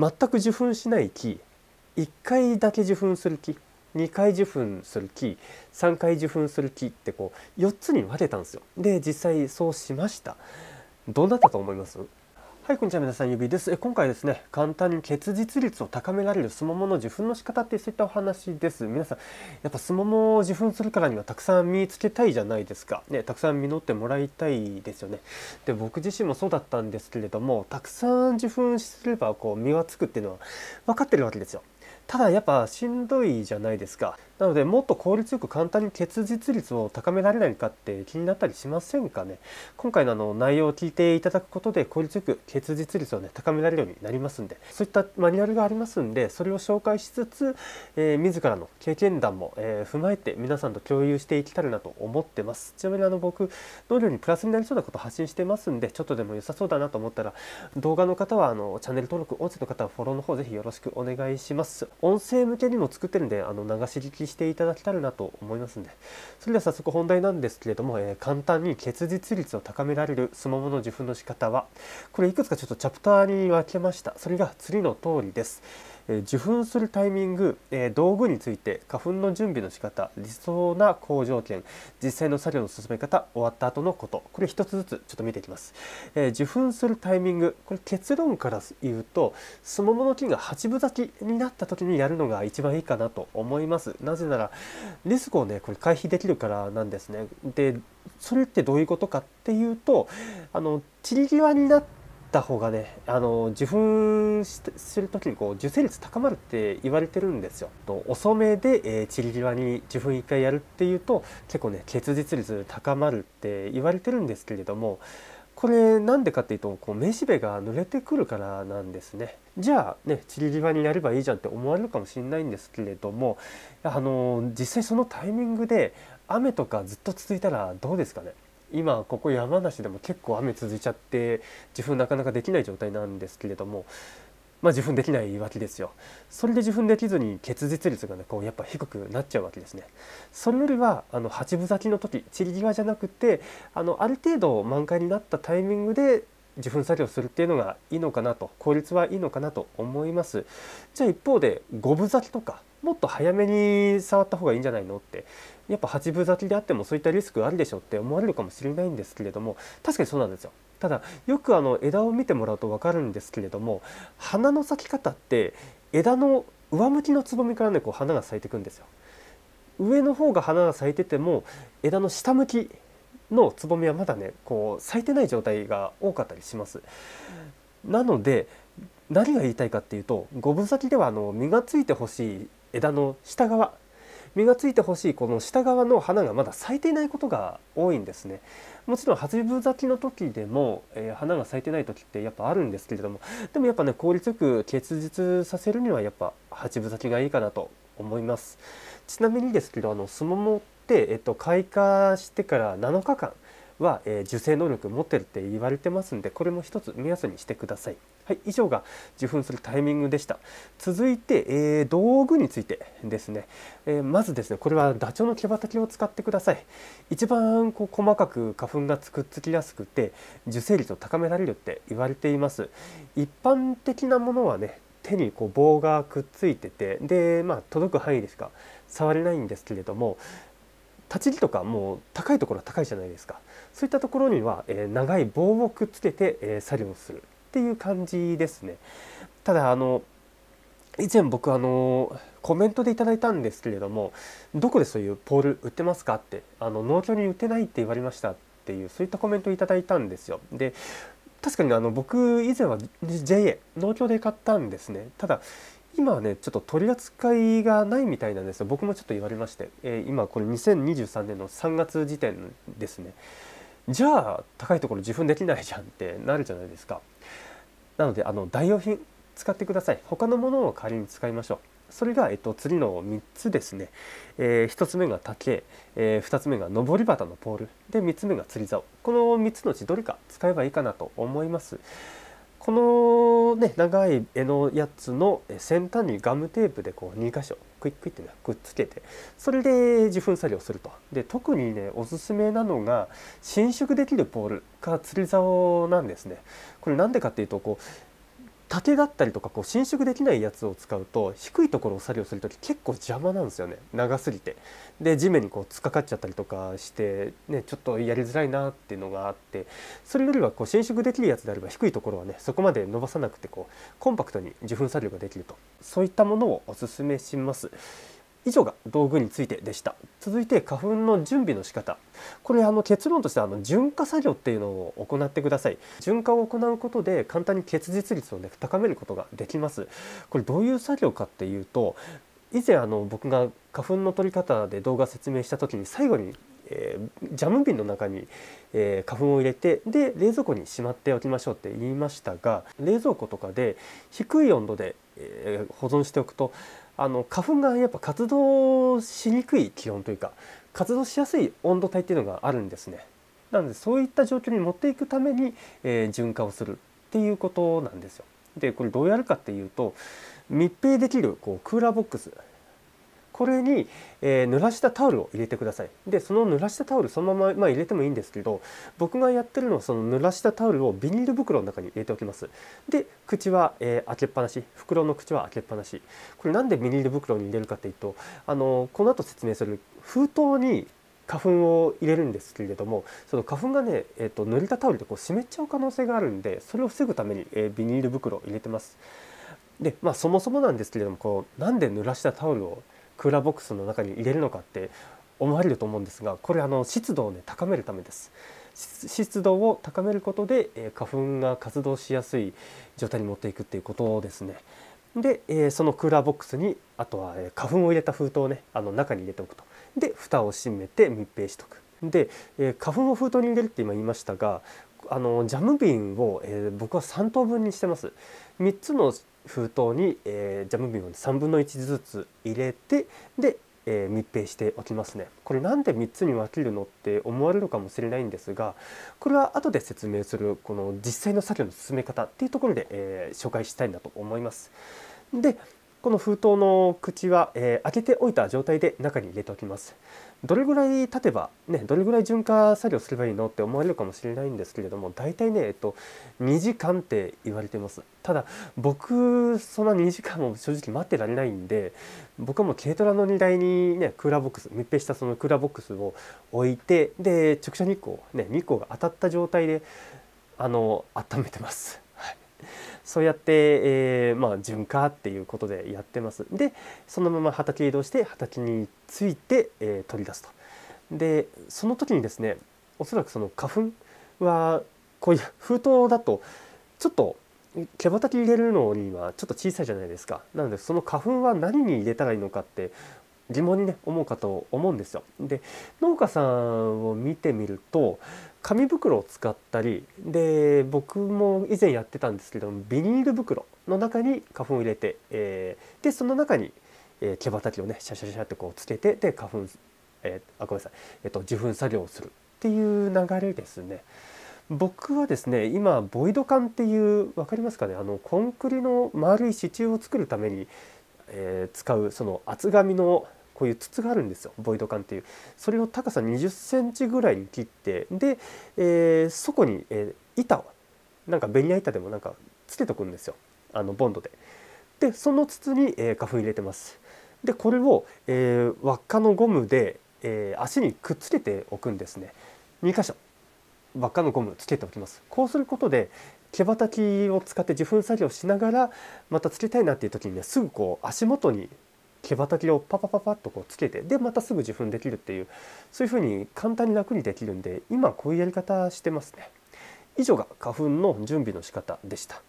全く受粉しない木1回だけ受粉する木2回受粉する木3回受粉する木ってこう4つに分けたんですよ。で実際そうしました。どうなったと思いますはい、こんにちは。皆さん、ゆびです。え今回ですね、簡単に結実率を高められるすももの受粉の仕方ってそういったお話です。皆さん、やっぱすももを受粉するからにはたくさん見つけたいじゃないですか。ね、たくさん実ってもらいたいですよね。で、僕自身もそうだったんですけれども、たくさん受粉すればこう実はつくっていうのは分かってるわけですよ。ただやっぱしんどいじゃないですか。なのでもっと効率よく簡単に結実率を高められないかって気になったりしませんかね今回のあの内容を聞いていただくことで効率よく結実率をね高められるようになりますんでそういったマニュアルがありますんでそれを紹介しつつ、えー、自らの経験談も、えー、踏まえて皆さんと共有していきたいなと思ってますちなみにあの僕能力にプラスになりそうなこと発信してますんでちょっとでも良さそうだなと思ったら動画の方はあのチャンネル登録音声の方はフォローの方ぜひよろしくお願いします音声向けにも作ってるんであの流し聞きしていただけたらなと思いますんでそれでは早速本題なんですけれども、えー、簡単に結実率を高められるスマホの受粉の仕方はこれいくつかちょっとチャプターに分けましたそれが次の通りです受粉するタイミング、え道具について花粉の準備の仕方理想な好条件実際の作業の進め方終わった後のことこれ一つずつちょっと見ていきます、え受粉するタイミングこれ結論から言うとスモモの木が8分咲きになった時にやるのが一番いいかなと思いますなぜならリスクをねこれ回避できるからなんですねでそれってどういうことかっていうとあの散り際になってた方がねあの受粉する時にこう受精率高まるって言われてるんですよ。と遅めで、え散り際に受粉1回やるっていうと結構ね結実率高まるって言われてるんですけれどもこれなんでかっていうとこうめしべが濡れてくるからなんですねじゃあね散り際にやればいいじゃんって思われるかもしれないんですけれどもあの実際そのタイミングで雨とかずっと続いたらどうですかね今ここ山梨でも結構雨続いちゃって受粉なかなかできない状態なんですけれども、まあ、受粉できないわけですよそれで受粉できずに結実率がねこうやっぱ低くなっちゃうわけですねそれよりはあの八分咲きの時散り際じゃなくてあのある程度満開になったタイミングで受粉作業するっていうのがいいのかなと効率はいいのかなと思いますじゃあ一方で五分咲きとかもっと早めに触った方がいいんじゃないのってやっぱ八分咲きであってもそういったリスクあるでしょって思われるかもしれないんですけれども確かにそうなんですよ。ただよくあの枝を見てもらうと分かるんですけれども花の咲き方って枝の上向きのつぼみからねこう花が咲いていくんですよ。上の方が花が咲いてても枝の下向きのつぼみはまだねこう咲いてない状態が多かったりします。なので何が言いたいかっていうと五分咲きではあの実がついてほしい枝の下側実がついてほしいこの下側の花がまだ咲いていないことが多いんですね。もちろん初分咲きの時でも、えー、花が咲いてない時ってやっぱあるんですけれどもでもやっぱね効率よく結実させるにはやっぱ八分咲きがいいかなと思います。ちなみにですけどあのスモモって、えっと、開花してから7日間は、えー、受精能力持ってるって言われてますんでこれも一つ目安にしてください。はい、以上が受粉するタイミングでした。続いて、えー、道具についてですね、えー、まずですね、これはダチョウの毛羽先を使ってください。一番こう細かく花粉がくっつきやすくて、受精率を高められるって言われています。一般的なものはね、手にこう棒がくっついてて、で、まあ、届く範囲でしか触れないんですけれども、立ち木とかもう高いところは高いじゃないですかそういったところには、えー、長い棒をくっつけて、えー、作業するっていう感じですね。ただあの以前僕あのコメントでいただいたんですけれども「どこでそういうポール売ってますか?」って「あの農協に売ってないって言われました」っていうそういったコメントをいただいたんですよ。で確かにあの僕以前は JA 農協で買ったんですね。ただ今はねちょっと取り扱いがないみたいなんですよ僕もちょっと言われまして、えー、今これ2023年の3月時点ですねじゃあ高いところ受粉できないじゃんってなるじゃないですかなのであの代用品使ってください他のものを代わりに使いましょうそれが、えっと、次の3つですね、えー、1つ目が竹、えー、2つ目が上り旗のポールで3つ目が釣り竿この3つのうちどれか使えばいいかなと思いますこののね長い柄のやつの先端にガムテープでこう2箇所クイックイってねくっつけてそれで受粉作業するとで特にねおすすめなのが伸縮できるポールか釣り竿なんですねこれなんでかっていうとこう縦だったりとかこう伸縮できないやつを使うと低いところを作業する時結構邪魔なんですよね長すぎてで地面にこう突っかかっちゃったりとかして、ね、ちょっとやりづらいなっていうのがあってそれよりはこう伸縮できるやつであれば低いところはねそこまで伸ばさなくてこうコンパクトに受粉作業ができるとそういったものをおすすめします。以上が道具についてでした続いて花粉の準備の仕方これあの結論としてあの潤化作業っていうのを行ってください潤化を行うことで簡単に結実率をね高めることができますこれどういう作業かっていうと以前あの僕が花粉の取り方で動画説明した時に最後にえー、ジャム瓶の中に、えー、花粉を入れてで冷蔵庫にしまっておきましょうって言いましたが冷蔵庫とかで低い温度で、えー、保存しておくとあの花粉がやっぱ活動しにくい気温というか活動しやすい温度帯っていうのがあるんですね。なのでそういった状況に持っていくために、えー、循環をするっていうことなんですよ。でこれどうやるかっていうと密閉できるこうクーラーボックスこれに、えー、濡らしたタオルを入れてくださいでその濡らしたタオルそのまま、まあ、入れてもいいんですけど僕がやってるのはその濡らしたタオルをビニール袋の中に入れておきますで口は、えー、開けっぱなし袋の口は開けっぱなしこれなんでビニール袋に入れるかっていうとあのこの後説明する封筒に花粉を入れるんですけれどもその花粉がね、えーと、と濡れたタオルでこう湿っちゃう可能性があるんでそれを防ぐために、えー、ビニール袋を入れてますでまあそもそもなんですけれどもこうなんで濡らしたタオルをクーラーボックスの中に入れるのかって思われると思うんですがこれあの湿度を、ね、高めるためです湿度を高めることで、え花粉が活動しやすい状態に持っていくっていうことですねで、えそのクーラーボックスにあとは、え花粉を入れた封筒をねあの中に入れておくとで蓋を閉めて密閉しておくで、え花粉を封筒に入れるって今言いましたがあのジャム瓶を、え僕は3等分にしてます3つの封筒に、えー、ジャム瓶を3分の1ずつ入れてで、えー、密閉しておきますねこれなんで3つに分けるのって思われるかもしれないんですがこれは後で説明するこの実際の作業の進め方っていうところで、えー、紹介したいなと思いますでこの封筒の口は、え開けておいた状態で中に入れておきますどれぐらい経てば、ね、どれぐらい潤化作業すればいいのって思われるかもしれないんですけれども大体ね、えっと、2時間って言われてますただ僕その2時間も正直待ってられないんで僕はもう軽トラの荷台に、ね、クーラーボックス密閉したそのクーラーボックスを置いてで直射日光、ね、日光が当たった状態であの温めてます。はいそうやって、えー、まあ、自分っていうことでやってますでそのまま畑移動して畑について、えー、取り出すとでその時にですねおそらくその花粉はこういう封筒だとちょっと毛羽先入れるのにはちょっと小さいじゃないですかなのでその花粉は何に入れたらいいのかって疑問にね思うかと思うんですよ。で農家さんを見てみると紙袋を使ったりで僕も以前やってたんですけどビニール袋の中に花粉を入れて、えー、でその中に、えー、毛羽先をねシャシャシャってこうつけてで花粉、えー、あごめんなさい、えーと、と受粉作業をするっていう流れですね。僕はですね今ボイド管っていう分かりますかねあのコンクリの丸い支柱を作るために、えー、使うその厚紙のこういう筒があるんですよボイド管っていうそれを高さ2 0センチぐらいに切ってで、えー、そこに、えー、板をなんかベニヤ板でもなんかつけておくんですよあのボンドで。でその筒に、えー、花粉入れてます。でこれを、えー、輪っかのゴムで、えー、足にくっつけておくんですね。2箇所輪っかのゴムつけておきます。こうすることで毛羽先を使って受粉作業しながらまたつけたいなっていう時にねすぐこう足元に毛羽先をパパパパッとこうつけてでまたすぐ受粉できるっていうそういうふうに簡単に楽にできるんで今こういうやり方してますね。以上が花粉の準備の仕方でした。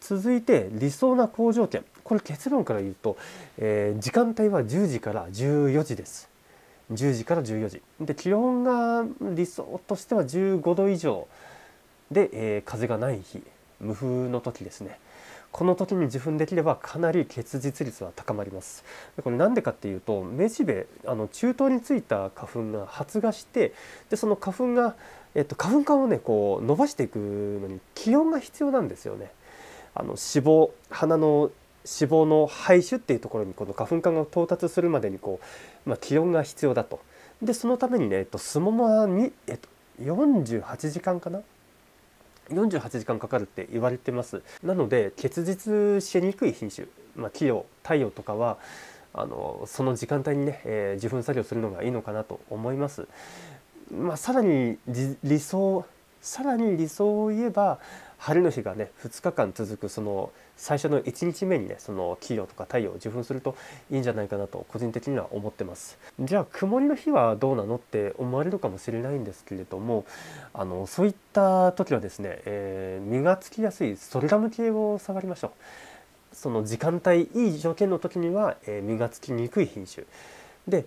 続いて理想な好条件これ結論から言うと、えー、時間帯は10時から14時です。10時から14時で気温が理想としては15度以上で、えー、風がない日無風の時ですねこの時に受粉できればかなり結実率は高まりますでこれなんでかっていうと雌しべあの中東についた花粉が発芽してでその花粉が、えっと、花粉管をねこう伸ばしていくのに気温が必要なんですよねあの脂肪花の脂肪の排出っていうところにこの花粉管が到達するまでにこう、まあ、気温が必要だとでそのためにね、えっと、すもまに、えっと、48時間かな48時間かかるって言われてますなので結実しにくい品種、まあ、企業太陽とかはあのその時間帯にね、えー、受粉作業するのがいいのかなと思います。まあ、さらに理想さらに理想を言えば晴れの日がね2日間続くその最初の1日目にねその企業とか太陽を受粉するといいんじゃないかなと個人的には思ってますじゃあ曇りの日はどうなのって思われるかもしれないんですけれどもあのそういった時はですね、えー、身がつきやすいソルダム系を触りましょうその時間帯いい条件の時には、えー、実がつきにくい品種で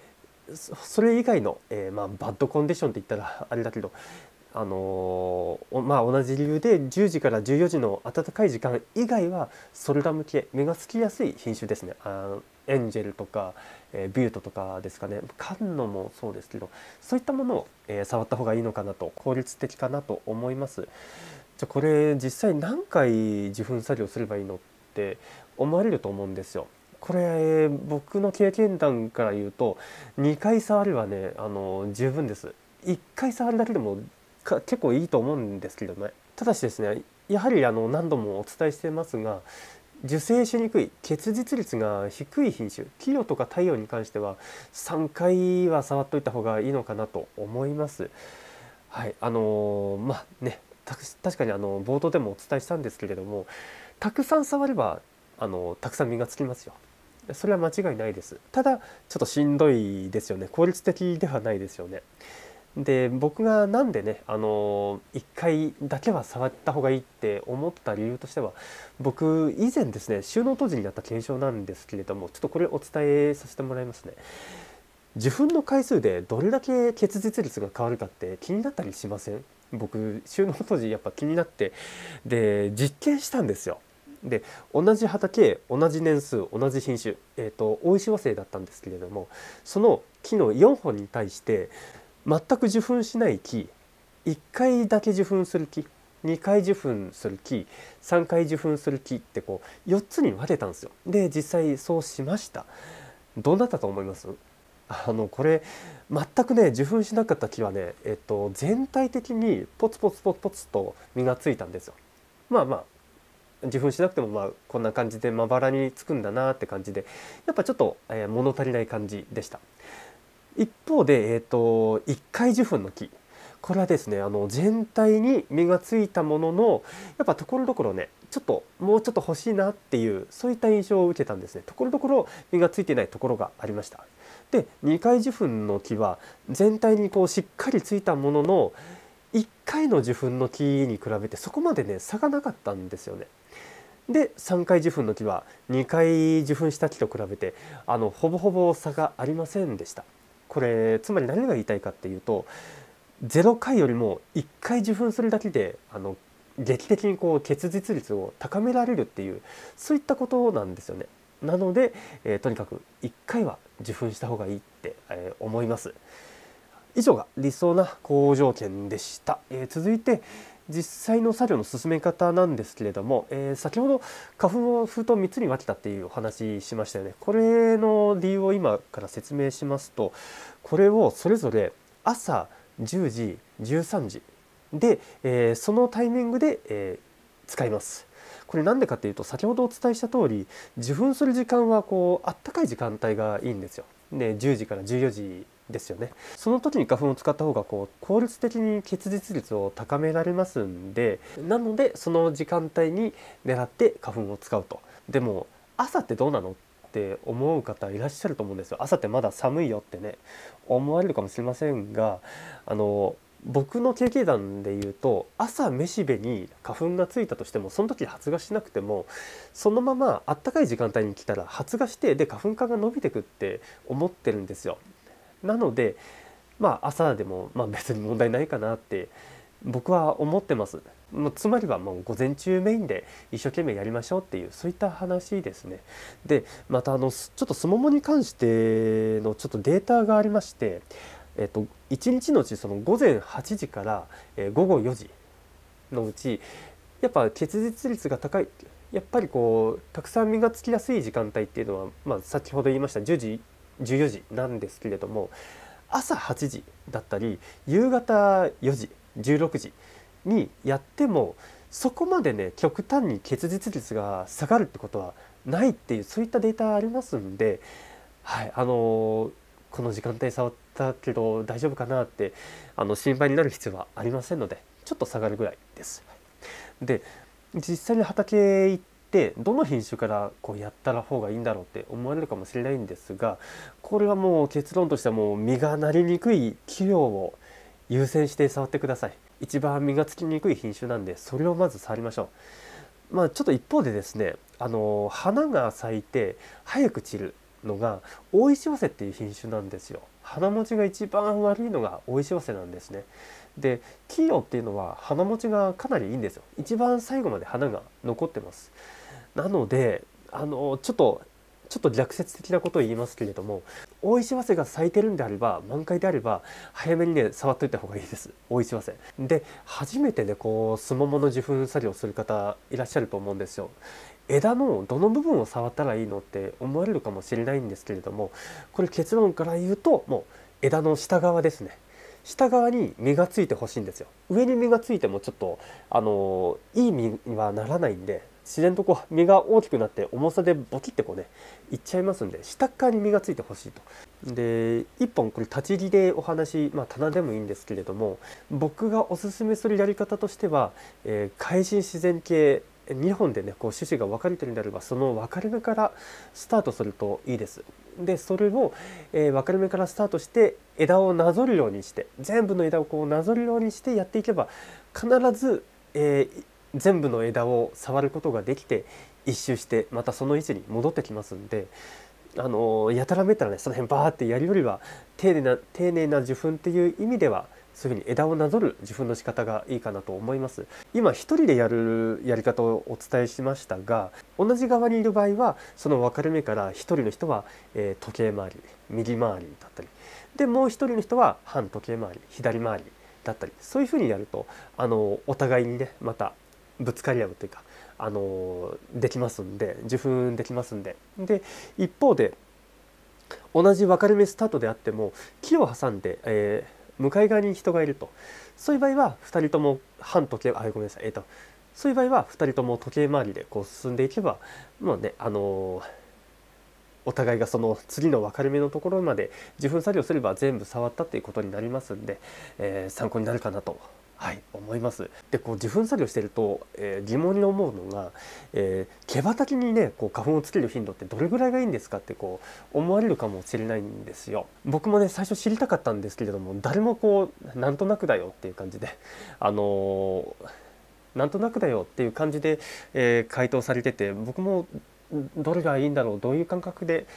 それ以外の、えー、まあ、バッドコンディションって言ったらあれだけど、あのまあ、同じ理由で10時から14時の暖かい時間以外はソルダ向け目がつきやすい品種ですねあエンジェルとか、えー、ビュートとかですかねカンノもそうですけどそういったものを、えー、触った方がいいのかなと効率的かなと思いますじゃこれ実際何回受粉作業すればいいのって思われると思うんですよこれ僕の経験談から言うと2回触ればねあの十分です1回触るだけでも結構いいと思うんですけどねただしですねやはりあの何度もお伝えしてますが受精しにくい結実率が低い品種キヨとか太陽に関しては3回は触っといた方がいいのかなと思います。はいあのー、まあね確かにあの冒頭でもお伝えしたんですけれどもたくさん触ればあのたくさん実がつきますよそれは間違いないですただちょっとしんどいですよね効率的ではないですよねで僕がなんでねあの1回だけは触った方がいいって思った理由としては僕以前ですね収納当時になった検証なんですけれどもちょっとこれお伝えさせてもらいますね。受粉の回数でどれだけ結実率が変わるかって気になったりしません僕収納当時やっぱ気になってで実験したんですよ。で同じ畑同じ年数同じ品種、えーと、大石和製だったんですけれどもその木の4本に対して全く受粉しない木1回だけ受粉する木2回受粉する木3回受粉する木ってこう4つに分けたんですよ。で実際そうしました。どうなったと思いますあのこれ全くね受粉しなかった木はね、えっと、全体的にポツポツポツポツと実がついたんですよ。まあまあ受粉しなくてもまあこんな感じでまばらにつくんだなって感じでやっぱちょっと、えー、物足りない感じでした。一方で、えーと、一回受粉の木これはですねあの全体に実がついたもののやっぱところどころねちょっともうちょっと欲しいなっていうそういった印象を受けたんですねところどころ実がついてないところがありましたで2回受粉の木は全体にこうしっかりついたものの1回の受粉の木に比べてそこまでね差がなかったんですよねで3回受粉の木は2回受粉した木と比べてあのほぼほぼ差がありませんでしたこれつまり何が言いたいかっていうと0回よりも1回受粉するだけであの劇的にこう結実率を高められるっていうそういったことなんですよね。なので、えー、とにかく1回は受粉した方がいいって、えー、思います。以上が理想な好条件でした、えー、続いて、実際の作業の進め方なんですけれども、えー、先ほど花粉を封筒3つに分けたっていうお話しましたよねこれの理由を今から説明しますとこれをそれぞれ朝10時13時で、えー、そのタイミングで、えー、使います。これ何でかっていうと先ほどお伝えした通り受粉する時間はこうあったかい時間帯がいいんですよ。で10時から14時ですよねその時に花粉を使った方がこう効率的に結実率を高められますんでなのでその時間帯に狙って花粉を使うとでも朝ってどうなのって思う方いらっしゃると思うんですよ朝ってまだ寒いよってね思われるかもしれませんがあの僕の経験談で言うと朝めしべに花粉がついたとしてもその時発芽しなくてもそのままあったかい時間帯に来たら発芽してで花粉化が伸びてくって思ってるんですよなのでまあ朝でもまあ 別に問題ないかなって僕は思ってます。つまりはもう午前中メインで一生懸命やりましょうっていうそういった話ですね。でまたあのちょっとすももに関してのちょっとデータがありまして、えっと、1日のうちその午前8時から午後4時のうちやっぱ結実率が高いやっぱりこうたくさん実がつきやすい時間帯っていうのは、まあ、先ほど言いました10時14時なんですけれども朝8時だったり夕方4時16時にやってもそこまでね極端に結実率が下がるってことはないっていうそういったデータありますんで、はいあのー、この時間帯触ったけど大丈夫かなってあの心配になる必要はありませんのでちょっと下がるぐらいです。で実際に畑行っってどの品種からこうやったら方がいいんだろうって思われるかもしれないんですがこれはもう結論としてはもう実がなりにくい肥料を優先して触ってください一番実がつきにくい品種なんでそれをまず触りましょうまあちょっと一方でですねあの花が咲いて早く散るのが大石せっていう品種なんですよ花持ちが一番悪いのが大石せなんですねで企業っていうのは花持ちがかなりいいんですよ一番最後まで花が残ってますなのであのちょっとちょっと逆説的なことを言いますけれども大石早生が咲いてるんであれば満開であれば早めにね触っといた方がいいです大石早生で初めてねこうすももの受粉作業する方いらっしゃると思うんですよ枝のどの部分を触ったらいいのって思われるかもしれないんですけれどもこれ結論から言うともう枝の下側ですね下側に実がついてほしいんですよ上に実がついてもちょっとあのいい実にはならないんで自然とこう身が大きくなって重さでボキってこうねいっちゃいますんで下側に身がついてほしいと。で1本これ立ち入りでお話、まあ、棚でもいいんですけれども僕がおすすめするやり方としては、えー、怪人自然系2本でねこう趣旨が分かれてるんであればその分かれ目からスタートするといいです。でそれを、えー、分かれ目からスタートして枝をなぞるようにして全部の枝をこうなぞるようにしてやっていけば必ず、えー、全部の枝を触ることができて一周してまたその位置に戻ってきますんであのやたらめたらねその辺バーってやるよりは丁寧な丁寧な受粉っていう意味ではそういうふうに枝をなぞる受粉の仕方がいいかなと思います今一人でやるやり方をお伝えしましたが同じ側にいる場合はその分かれ目から一人の人は、え時計回り右回りだったりでもう一人の人は反時計回り左回りだったりそういうふうにやるとあのお互いにねまたぶつかり合うというか、あのできますんで受粉できますんで。で一方で同じ分かれ目スタートであっても木を挟んで、えー、向かい側に人がいるとそういう場合は2人とも反時計あごめんなさい、えーと、そういう場合は2人とも時計回りでこう進んでいけばもうねあのー、お互いがその次の分かれ目のところまで受粉作業すれば全部触ったっていうことになりますんで、えー、参考になるかなとはい、思いますでこう自粉作業してると、えー、疑問に思うのが、えー、毛羽先にねこう花粉をつける頻度ってどれぐらいがいいんですかってこう思われるかもしれないんですよ。僕もね最初知りたかったんですけれども誰もこうなんとなくだよっていう感じであのー、なんとなくだよっていう感じで、え回答されてて僕もどれがいいんだろうどういう感覚で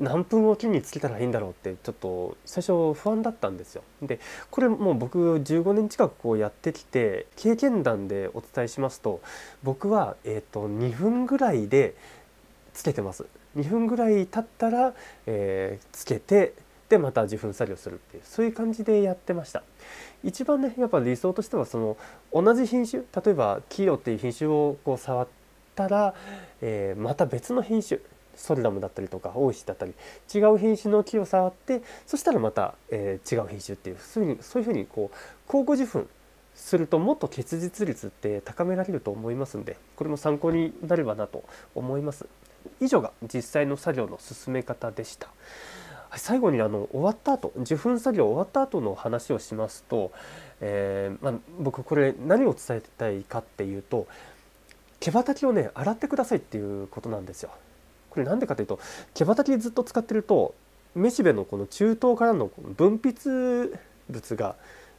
何分おきにつけたらいいんだろうってちょっと最初不安だったんですよ。でこれもう僕15年近くこうやってきて経験談でお伝えしますと僕は、えと、と2分ぐらいでつけてます。2分ぐらい経ったら、えー、つけてでまた受粉作業するっていうそういう感じでやってました一番ねやっぱ理想としてはその同じ品種例えば黄色っていう品種をこう触ったら、えー、また別の品種ソルダムだったりとか大石だったり違う品種の木を触ってそしたらまた、えー、違う品種っていうそういうふうにこう交互受粉するともっと結実率って高められると思いますんでこれも参考になればなと思います。以上が実際の作業の進め方でした。最後にあの終わった後受粉作業終わった後の話をしますと、えー、まあ、僕これ何を伝えたいかっていうと毛畑をね洗ってくださいっていうことなんですよ。これ何でかというと毛畑ずっと使ってるとめしべのこの中東からの分泌物が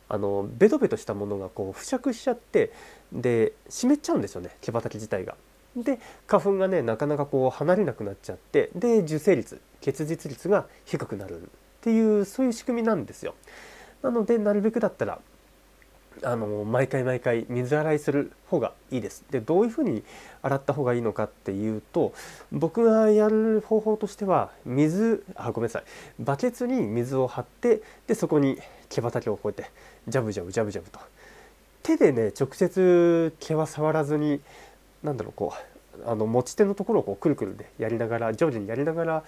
あのベトベトしたものがこう付着しちゃってで湿っちゃうんですよね毛羽ち自体が。で花粉がねなかなかこう離れなくなっちゃってで受精率結実率が低くなるっていうそういう仕組みなんですよ。なのでなるべくだったらあの毎回毎回水洗いする方がいいです。でどういうふうに洗った方がいいのかっていうと僕がやる方法としては水あごめんなさいバケツに水を張ってでそこに毛羽をこうやってジャブジャブジャブジャブと手でね直接毛は触らずに何だろうこうあの持ち手のところをこうくるくるで、やりながら徐々にやりながら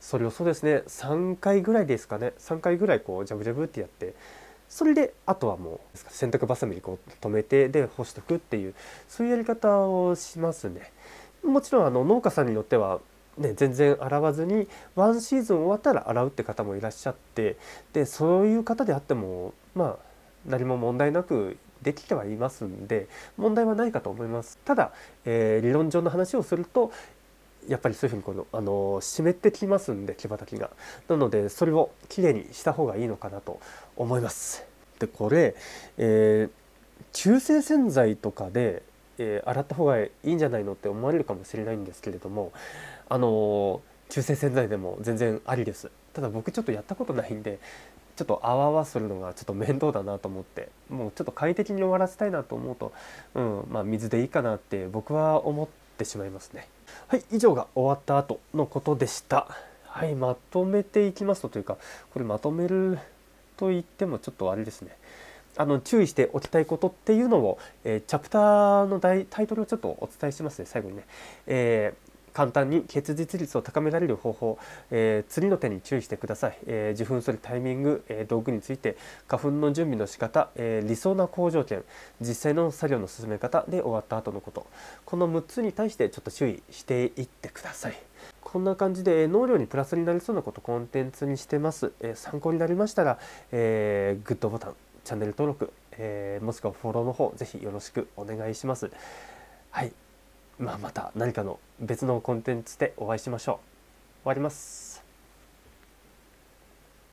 それをそうですね3回ぐらいですかね3回ぐらいこうジャブジャブってやって。それであとはもう洗濯バサミでこう止めてで干しとくっていうそういうやり方をしますね。もちろんあの農家さんによってはね、全然洗わずにワンシーズン終わったら洗うって方もいらっしゃってでそういう方であってもまあ何も問題なくできてはいますんで問題はないかと思いますただ、え理論上の話をすると、やっぱりそういうふうにこの、あの湿ってきますんで毛羽がなのでそれをきれいにした方がいいのかなと思いますでこれ、えー、中性洗剤とかで、えー、洗った方がいいんじゃないのって思われるかもしれないんですけれどもあのー、中性洗剤でも全然ありですただ僕ちょっとやったことないんでちょっと泡はするのがちょっと面倒だなと思ってもうちょっと快適に終わらせたいなと思うと、うんまあ、水でいいかなって僕は思っってしまいますねはい以上が終わった後のことでしたはいまとめていきますとというかこれまとめると言ってもちょっとあれですねあの注意しておきたいことっていうのを、えー、チャプターのタイトルをちょっとお伝えしますね最後にね、えー簡単に結実率を高められる方法、えー、次の手に注意してください、えー、受粉するタイミング、えー、道具について花粉の準備の仕方、え理想な工場件実際の作業の進め方で終わった後のことこの6つに対してちょっと注意していってくださいこんな感じで農業にプラスになりそうなことコンテンツにしてます、え参考になりましたら、えグッドボタンチャンネル登録、えもしくはフォローの方ぜひよろしくお願いしますはいまあ、また何かの別のコンテンツでお会いしましょう。終わります。